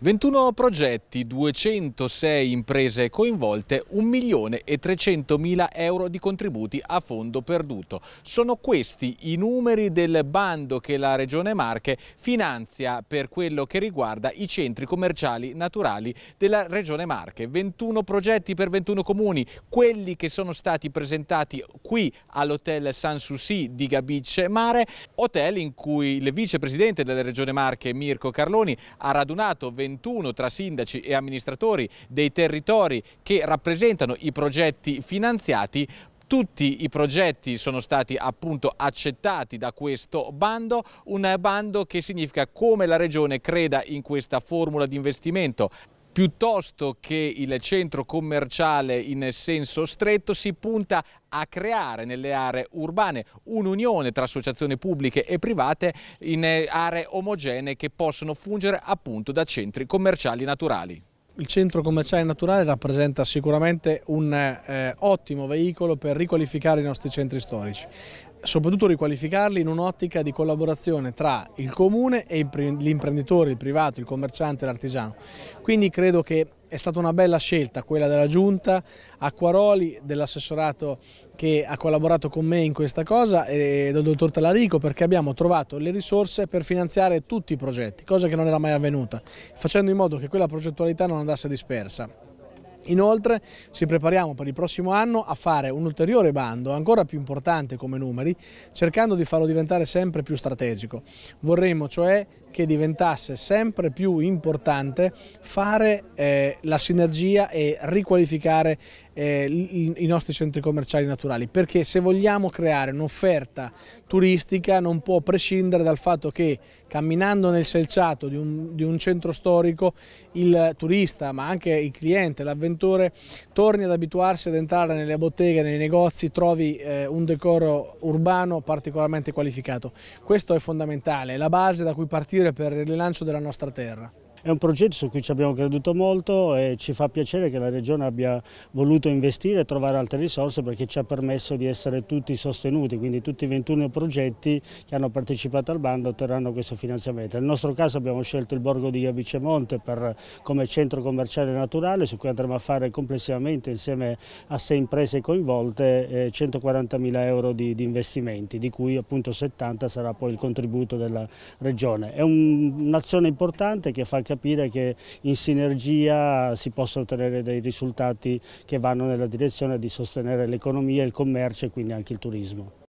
21 progetti, 206 imprese coinvolte, 1 milione e 300 mila euro di contributi a fondo perduto. Sono questi i numeri del bando che la Regione Marche finanzia per quello che riguarda i centri commerciali naturali della Regione Marche. 21 progetti per 21 comuni, quelli che sono stati presentati qui all'Hotel Sanssouci di Gabice Mare, hotel in cui il vicepresidente della Regione Marche Mirko Carloni ha radunato 20 21 tra sindaci e amministratori dei territori che rappresentano i progetti finanziati tutti i progetti sono stati appunto accettati da questo bando, un bando che significa come la Regione creda in questa formula di investimento. Piuttosto che il centro commerciale in senso stretto si punta a creare nelle aree urbane un'unione tra associazioni pubbliche e private in eh, aree omogenee che possono fungere appunto da centri commerciali naturali. Il centro commerciale naturale rappresenta sicuramente un eh, ottimo veicolo per riqualificare i nostri centri storici soprattutto riqualificarli in un'ottica di collaborazione tra il comune e l'imprenditore, il privato, il commerciante, l'artigiano. Quindi credo che è stata una bella scelta quella della Giunta, Acquaroli dell'assessorato che ha collaborato con me in questa cosa e del dottor Talarico perché abbiamo trovato le risorse per finanziare tutti i progetti, cosa che non era mai avvenuta, facendo in modo che quella progettualità non andasse dispersa. Inoltre ci prepariamo per il prossimo anno a fare un ulteriore bando, ancora più importante come numeri, cercando di farlo diventare sempre più strategico. Vorremmo cioè che diventasse sempre più importante fare eh, la sinergia e riqualificare eh, i, i nostri centri commerciali naturali, perché se vogliamo creare un'offerta turistica non può prescindere dal fatto che camminando nel selciato di un, di un centro storico il turista, ma anche il cliente, l'avventore, Ventore torni ad abituarsi ad entrare nelle botteghe, nei negozi, trovi eh, un decoro urbano particolarmente qualificato. Questo è fondamentale, è la base da cui partire per il rilancio della nostra terra. È un progetto su cui ci abbiamo creduto molto e ci fa piacere che la Regione abbia voluto investire e trovare altre risorse perché ci ha permesso di essere tutti sostenuti, quindi tutti i 21 progetti che hanno partecipato al bando otterranno questo finanziamento. Nel nostro caso abbiamo scelto il borgo di Vicemonte come centro commerciale naturale su cui andremo a fare complessivamente insieme a sei imprese coinvolte 140 eh, 140.000 euro di, di, investimenti, di cui appunto 70 sarà poi il contributo della Regione. È un'azione importante che fa capire che in sinergia si possono ottenere dei risultati che vanno nella direzione di sostenere l'economia, il commercio e quindi anche il turismo.